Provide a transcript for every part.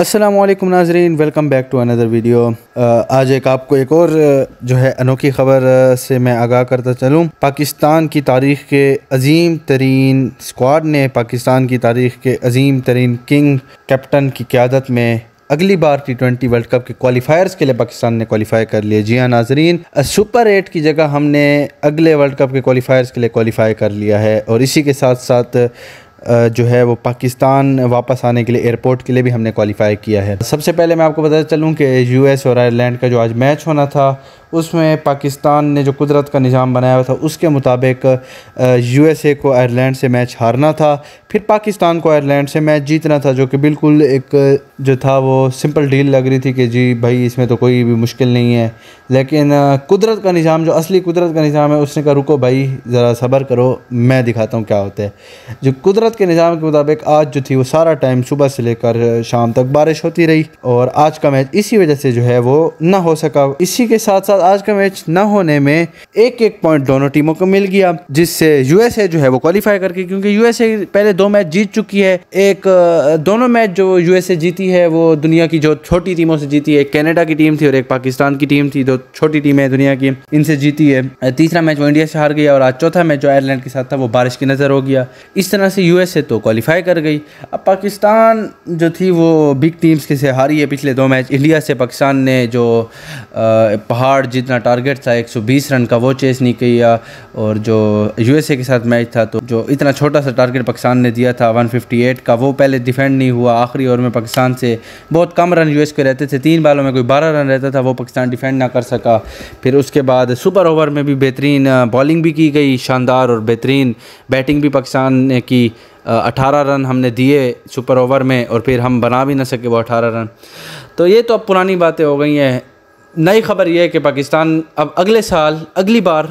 असलम नाजरीन welcome back to another video आज एक आपको एक और uh, जो है अनोखी ख़बर uh, से मैं आगाह करता चलूँ पाकिस्तान की तारीख़ के अजीम तरीन स्क्वाड ने पाकिस्तान की तारीख़ के अजीम तरीन किंग कैप्टन की क्यादत में अगली बार टी ट्वेंटी वर्ल्ड कप के क्वालिफायर्स के लिए पाकिस्तान ने क्वालिफाई कर लिया जी हाँ नाजरीन सुपर एट की जगह हमने अगले वर्ल्ड कप के क्वालिफायर्स के लिए क्वालिफाई कर लिया है और इसी के साथ साथ जो है वो पाकिस्तान वापस आने के लिए एयरपोर्ट के लिए भी हमने क्वालिफाई किया है सबसे पहले मैं आपको बता चलूँ कि यूएस और आयरलैंड का जो आज मैच होना था उसमें पाकिस्तान ने जो कुदरत का निज़ाम बनाया हुआ था उसके मुताबिक यूएसए को आयरलैंड से मैच हारना था फिर पाकिस्तान को आयरलैंड से मैच जीतना था जो कि बिल्कुल एक जो था वो सिंपल डील लग रही थी कि जी भाई इसमें तो कोई भी मुश्किल नहीं है लेकिन कुदरत का निज़ाम जो असली कुदरत का निज़ाम है उसने कहा रुको भाई ज़रा सब्र करो मैं दिखाता हूँ क्या होता है जो कुदरत के निज़ाम के मुताबिक आज जो थी वो सारा टाइम सुबह से लेकर शाम तक बारिश होती रही और आज का मैच इसी वजह से जो है वो ना हो सका इसी के साथ साथ आज का मैच ना होने में एक एक पॉइंट दोनों टीमों को मिल गया जिससे यूएसए जो है वो क्वालिफाई करके क्योंकि यूएसए पहले दो मैच जीत चुकी है एक दोनों मैच जो यूएसए जीती है वो दुनिया की जो छोटी टीमों से जीती है एक कनाडा की टीम थी और एक पाकिस्तान की टीम थी दो छोटी टीमें दुनिया की इनसे जीती है तीसरा मैच वो इंडिया से हार गया और आज चौथा मैच जो आयरलैंड के साथ था वो बारिश की नज़र हो गया इस तरह से यूएसए तो क्वालिफाई कर गई अब पाकिस्तान जो थी वो बिग टीम्स के से हारी है पिछले दो मैच इंडिया से पाकिस्तान ने जो पहाड़ जितना टारगेट था एक रन का वो चेस नहीं किया और जो यूएसए के साथ मैच था तो जो इतना छोटा सा टारगेट पाकिस्तान ने दिया था 158 का वो पहले डिफेंड नहीं हुआ आखिरी ओवर में पाकिस्तान से बहुत कम रन यूएस के रहते थे तीन बालों में कोई बारह रन रहता था वो पाकिस्तान डिफेंड ना कर सका फिर उसके बाद सुपर ओवर में भी बेहतरीन बॉलिंग भी की गई शानदार और बेहतरीन बैटिंग भी पाकिस्तान ने की अठारह रन हमने दिए सुपर ओवर में और फिर हम बना भी ना सके वो अठारह रन तो ये तो अब पुरानी बातें हो गई हैं नई खबर यह है कि पाकिस्तान अब अगले साल अगली बार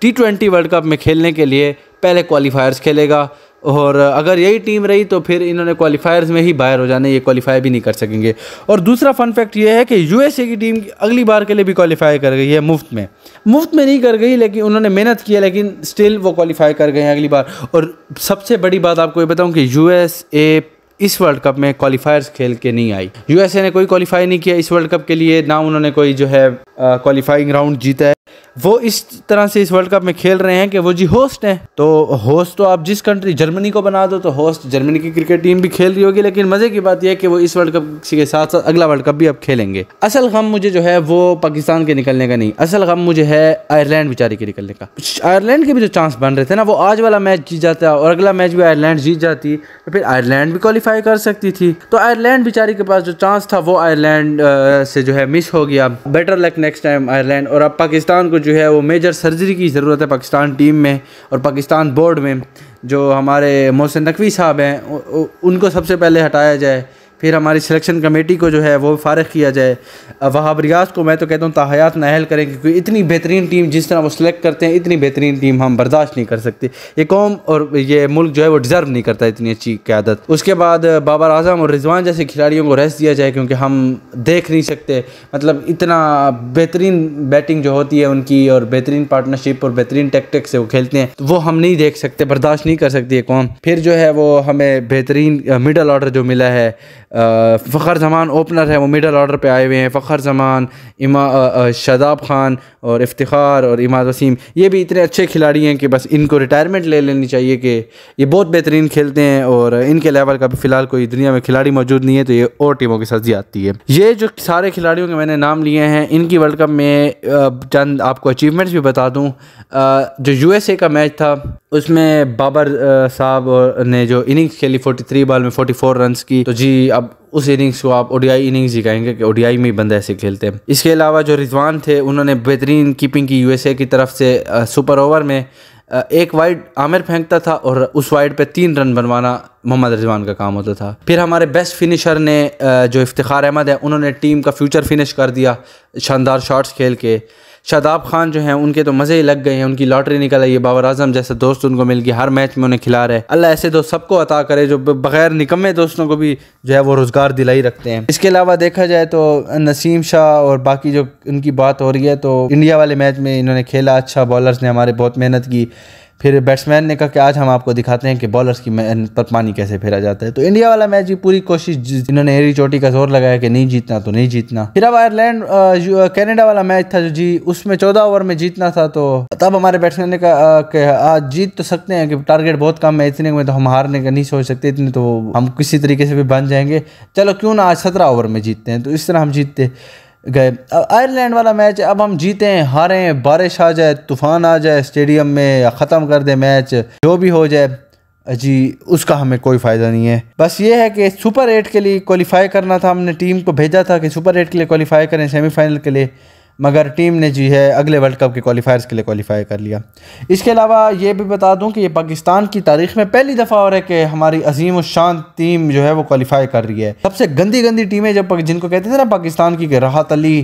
टी ट्वेंटी वर्ल्ड कप में खेलने के लिए पहले क्वालिफायर्स खेलेगा और अगर यही टीम रही तो फिर इन्होंने क्वालिफायर्स में ही बाहर हो जाने ये क्वालिफाई भी नहीं कर सकेंगे और दूसरा फन फैक्ट ये है कि यूएसए की टीम अगली बार के लिए भी क्वालिफाई कर गई है मुफ्त में मुफ्त में नहीं कर गई लेकिन उन्होंने मेहनत की है लेकिन स्टिल वो क्वालिफाई कर गए हैं अगली बार और सबसे बड़ी बात आपको ये बताऊँ कि यू इस वर्ल्ड कप में क्वालिफायर्स खेल के नहीं आई यूएसए ने कोई क्वालिफाई नहीं किया इस वर्ल्ड कप के लिए ना उन्होंने कोई जो है क्वालिफाइंग राउंड जीता है वो इस तरह से इस वर्ल्ड कप में खेल रहे हैं कि वो जी होस्ट हैं तो होस्ट तो आप जिस कंट्री जर्मनी को बना दो तो होस्ट जर्मनी की क्रिकेट टीम भी खेल रही होगी लेकिन मज़े की बात यह है कि वो इस वर्ल्ड कप के साथ साथ अगला वर्ल्ड कप भी अब खेलेंगे असल गम मुझे जो है वो पाकिस्तान के निकलने का नहीं असल गम मुझे है आयरलैंड बेचारी के निकलने का आयरलैंड के भी जो चांस बन रहे थे ना वो आज वाला मैच जीत जाता और अगला मैच भी आयरलैंड जीत जाती तो फिर आयरलैंड भी क्वालिफाई कर सकती थी तो आयरलैंड बेचारी के पास जो चांस था वो आयरलैंड से जो है मिस हो गया better luck next time Ireland और अब पाकिस्तान को जो है वो मेजर सर्जरी की ज़रूरत है पाकिस्तान टीम में और पाकिस्तान बोर्ड में जो हमारे मोहसिन नकवी साहब हैं उनको सबसे पहले हटाया जाए फिर हमारी सिलेक्शन कमेटी को जो है वो फारग किया जाए वहाब रियाज को मैं तो कहता हूँ ताहयात नाहल करें क्योंकि इतनी बेहतरीन टीम जिस तरह वो सिलेक्ट करते हैं इतनी बेहतरीन टीम हम बर्दाश्त नहीं कर सकते ये कौम और ये मुल्क जो है वो डिज़र्व नहीं करता इतनी अच्छी क्यादत उसके बाद बाबर आजम और रिजवान जैसे खिलाड़ियों को रेस्ट दिया जाए क्योंकि हम देख नहीं सकते मतलब इतना बेहतरीन बैटिंग जो होती है उनकी और बेहतरीन पार्टनरशिप और बेहतरीन टेक्टिक से वो खेलते हैं तो वो हम नहीं देख सकते बर्दाश्त नहीं कर सकती ये कौम फिर जो है वो हमें बेहतरीन मिडल ऑर्डर जो मिला है फ़खर जमान ओपनर है वो मिडल ऑर्डर पे आए हुए हैं फ़खर जमान इमा शदाब खान और इफ्तार और इमाद वसीम ये भी इतने अच्छे खिलाड़ी हैं कि बस इनको रिटायरमेंट ले लेनी चाहिए कि ये बहुत बेहतरीन खेलते हैं और इनके लेवल का भी फ़िलहाल कोई दुनिया में खिलाड़ी मौजूद नहीं है तो ये और टीमों की सर्जी आती है ये जो सारे खिलाड़ियों के मैंने नाम लिए हैं इनकी वर्ल्ड कप में चंद आपको अचीवमेंट्स भी बता दूँ जो यू का मैच था उसमें बाबर साहब ने जो इनिंग्स खेली 43 बॉल में 44 रन्स की तो जी अब उस इनिंग्स को आप ओडियाई इनिंग्स ही कहेंगे कि ओडियाई में ही बंदे ऐसे खेलते हैं इसके अलावा जो रिजवान थे उन्होंने बेहतरीन कीपिंग की यूएसए की तरफ से सुपर ओवर में एक वाइड आमिर फेंकता था और उस वाइड पे तीन रन बनवाना मोहम्मद रिजवान का काम होता था फिर हमारे बेस्ट फिनिशर ने जो इफ्तार अहमद है उन्होंने टीम का फ्यूचर फिनिश कर दिया शानदार शॉट्स खेल के शादाब खान जो है उनके तो मजे ही लग गए हैं उनकी लॉटरी निकल आई है बाबर आजम जैसे दोस्त उनको मिल गया हर मैच में उन्हें खिला रहे अल्लाह ऐसे दोस्त सबको अता करे जो बगैर निकम्मे दोस्तों को भी जो है वो रोज़गार दिलाई रखते हैं इसके अलावा देखा जाए तो नसीम शाह और बाकी जो उनकी बात हो रही है तो इंडिया वाले मैच में इन्होंने खेला अच्छा बॉलर्स ने हमारे बहुत मेहनत की फिर बैट्समैन ने कहा कि आज हम आपको दिखाते हैं कि बॉलर्स की मेहनत पर पानी कैसे फेरा जाता है तो इंडिया वाला मैच भी पूरी कोशिश इन्होंने एरी चोटी का जोर लगाया कि नहीं जीतना तो नहीं जीतना फिर अब आयरलैंड कैनेडा वाला मैच था जो जी उसमें चौदह ओवर में जीतना था तो तब हमारे बैट्समैन ने कहा कि आज जीत तो सकते हैं कि टारगेट बहुत कम है इतने में तो हम हारने का नहीं सोच सकते इतने तो हम किसी तरीके से भी बन जाएंगे चलो क्यों ना आज सत्रह ओवर में जीतते हैं तो इस तरह हम जीतते गए अब आयरलैंड वाला मैच अब हम जीतें हारें बारिश आ जाए तूफ़ान आ जाए स्टेडियम में या ख़त्म कर दे मैच जो भी हो जाए जी उसका हमें कोई फ़ायदा नहीं है बस ये है कि सुपर एट के लिए क्वालिफाई करना था हमने टीम को भेजा था कि सुपर एट के लिए क्वालिफाई करें सेमीफाइनल के लिए मगर टीम ने जी है अगले वर्ल्ड कप के क्वालिफायर्स के लिए क्वालिफाई कर लिया इसके अलावा ये भी बता दूं कि ये पाकिस्तान की तारीख में पहली दफ़ा हो रहा है कि हमारी अजीम शान टीम जो है वो क्वालिफाई कर रही है सबसे गंदी गंदी टीमें जब जिनको कहते थे ना पाकिस्तान की राहत अली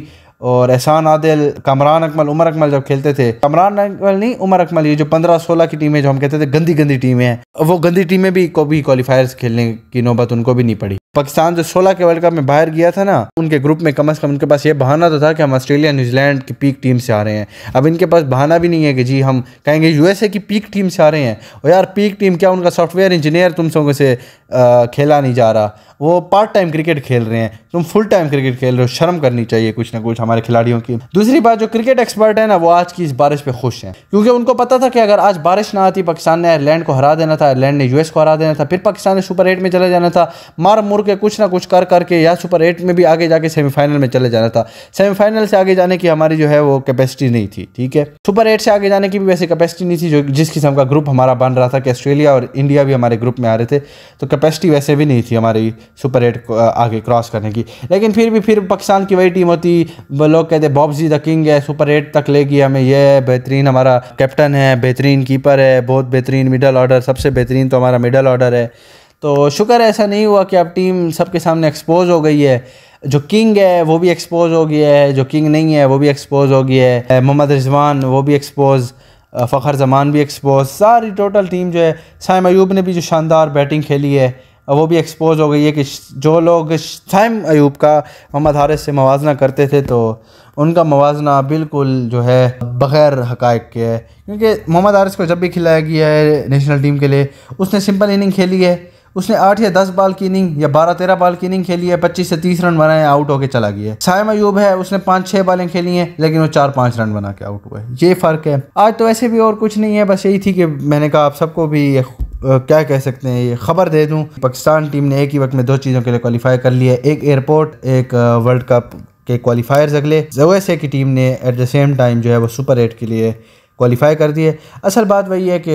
और एहसान आदिल कमरान अकमल उमर अकमल जब खेलते थे कमरान अकमल नहीं उमर अकमल ये जो पंद्रह सोलह की टीमें जो हम कहते थे गंदी गंदी टीमें हैं वो गंदी टीमें भी को भी क्वालिफायर्स खेलने की नौबत उनको भी नहीं पड़ी पाकिस्तान जो 16 के वर्ल्ड कप में बाहर गया था ना उनके ग्रुप में कम से कम उनके पास ये बहाना तो था कि हम ऑस्ट्रेलिया न्यूजीलैंड की पीक टीम से आ रहे हैं अब इनके पास बहाना भी नहीं है कि जी हम कहेंगे यूएसए की पीक टीम से आ रहे हैं और यार पीक टीम क्या उनका सॉफ्टवेयर इंजीनियर तुम सो से खेला नहीं जा रहा वो पार्ट टाइम क्रिकेट खेल रहे हैं तुम फुल टाइम क्रिकेट खेल रहे हो शर्म करनी चाहिए कुछ ना कुछ हमारे खिलाड़ियों की दूसरी बात जो क्रिकेट एक्सपर्ट है ना वो आज की इस बारिश पर खुश हैं क्योंकि उनको पता था कि अगर आज बारिश ना आती पाकिस्तान ने आयरलैंड को हरा देना था आयरलैंड ने यूएस को हरा देना था फिर पाकिस्तान ने सुपर एट में चले जाना था मार मुर के कुछ ना कुछ कर करके या सुपर एट में भी आगे जाके सेमीफाइनल में चले जाना था सेमीफाइनल से आगे जाने की हमारी जो है वो कैपेसिटी नहीं थी ठीक है सुपर एट से आगे जाने की भी वैसे कैपेसिटी नहीं थी जो जिस किस्म का ग्रुप हमारा बन रहा था कि ऑस्ट्रेलिया और इंडिया भी हमारे ग्रुप में आ रहे थे तो कैपेसिटी वैसे भी नहीं थी हमारी सुपर एट आगे क्रॉस करने की लेकिन फिर भी फिर पाकिस्तान की वही टीम होती लोग कहते बॉब्जी द किंग है सुपर एट तक लेगी हमें यह बेहतरीन हमारा कैप्टन है बेहतरीन कीपर है बहुत बेहतरीन मिडल ऑर्डर सबसे बेहतरीन तो हमारा मिडल ऑर्डर है तो शुक्र ऐसा नहीं हुआ कि अब टीम सबके सामने एक्सपोज हो गई है जो किंग है वो भी एक्सपोज हो गया है जो किंग नहीं है वो भी एक्सपोज हो गया है मोहम्मद रिजवान वो भी एक्सपोज फ़खर जमान भी एक्सपोज सारी टोटल टीम जो है साइम मयूब ने भी जो शानदार बैटिंग खेली है वो भी एक्सपोज हो गई है कि जो लोग शाइम अयूब का मोहम्मद हारिस से मुजना करते थे तो उनका मवाजना बिल्कुल जो है बग़ैर हक के है क्योंकि मोहम्मद हारिस को जब भी खिलाया गया है नेशनल टीम के लिए उसने सिंपल इनिंग खेली है उसने आठ या दस बॉल की इनिंग या बारह तेरह बॉल की इनिंग खेली है पच्चीस से तीस रन बनाए आउट होकर चला गया है सायम अयूब है उसने पाँच छः बॉलें खेली हैं लेकिन वो चार पाँच रन बना के आउट हुआ है ये फ़र्क है आज तो ऐसे भी और कुछ नहीं है बस यही थी कि मैंने कहा आप सबको भी क्या कह सकते हैं ये खबर दे दूं पाकिस्तान टीम ने एक ही वक्त में दो चीज़ों के लिए क्वालिफाई कर लिया एक एयरपोर्ट एक वर्ल्ड कप के क्वालिफायर्स अगले जवैसे की टीम ने एट द सेम टाइम जो है वो सुपर एट के लिए क्वालिफाई कर है असल बात वही है कि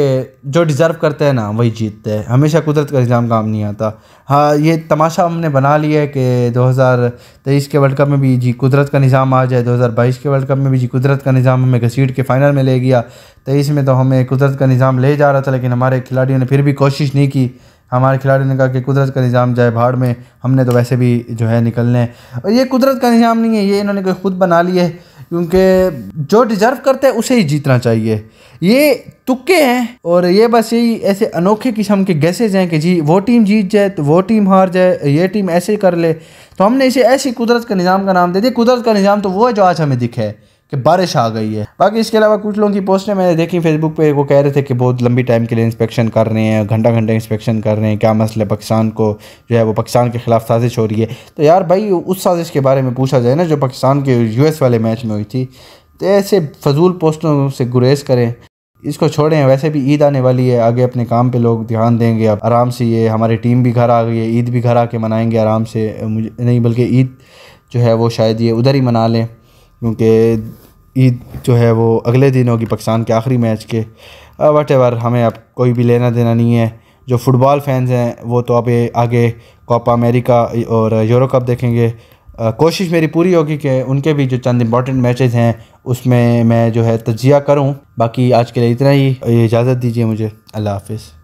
जो डिज़र्व करते हैं ना वही जीतते हैं हमेशा कुदरत का निज़ाम काम नहीं आता हाँ ये तमाशा हमने बना लिया है कि 2023 के वर्ल्ड कप में भी जी कुदरत का निज़ाम आ जाए 2022 के वर्ल्ड कप में भी जी कुदरत का निज़ाम हमें घसीट के फ़ाइनल में ले गया तेईस में तो हमें कुदरत का निज़ाम ले जा रहा था लेकिन हमारे खिलाड़ियों ने फिर भी कोशिश नहीं की हमारे खिलाड़ियों ने कहा कि कुदरत का निज़ाम जाए भाड़ में हमने तो वैसे भी जो है निकलने और ये कुदरत का निज़ाम नहीं है ये इन्होंने कोई ख़ुद बना लिया है क्योंकि जो डिजर्व करते हैं उसे ही जीतना चाहिए ये तुक्के हैं और ये बस यही ऐसे अनोखे किस्म के गैसेज हैं कि जी वो टीम जीत जाए तो वो टीम हार जाए ये टीम ऐसे कर ले तो हमने इसे ऐसी कुदरत का निज़ाम का नाम दे दिया कुदरत का निज़ाम तो वो है जो आज हमें दिखे है कि बारिश आ गई है बाकी इसके अलावा कुछ लोगों की पोस्टें मैंने देखी फेसबुक पे वो कह रहे थे कि बहुत लंबी टाइम के लिए इंस्पेक्शन कर रहे हैं घंटा घंटे इंस्पेक्शन कर रहे हैं क्या मसला पाकिस्तान को जो है वो पाकिस्तान के खिलाफ साजिश हो रही है तो यार भाई उस साजिश के बारे में पूछा जाए ना जो पाकिस्तान के यू वाले मैच में हुई थी तो ऐसे फजूल पोस्टों से गुरेज करें इसको छोड़ें वैसे भी ईद आने वाली है आगे अपने काम पे लोग ध्यान देंगे अब आराम से ये हमारी टीम भी घर आ गई है ईद भी घर आके मनाएंगे आराम से मुझे नहीं बल्कि ईद जो है वो शायद ये उधर ही मना लें क्योंकि ईद जो है वो अगले दिन होगी पाकिस्तान के आखिरी मैच के वट एवर हमें अब कोई भी लेना देना नहीं है जो फुटबॉल फैंस हैं वो तो अब आगे कोपा अमेरिका और यूरो कप देखेंगे कोशिश मेरी पूरी होगी कि उनके भी जो चंद इम्पॉर्टेंट मैचेस हैं उसमें मैं जो है तजिया करूं बाकी आज के लिए इतना ही इजाज़त दीजिए मुझे अल्लाह हाफिज़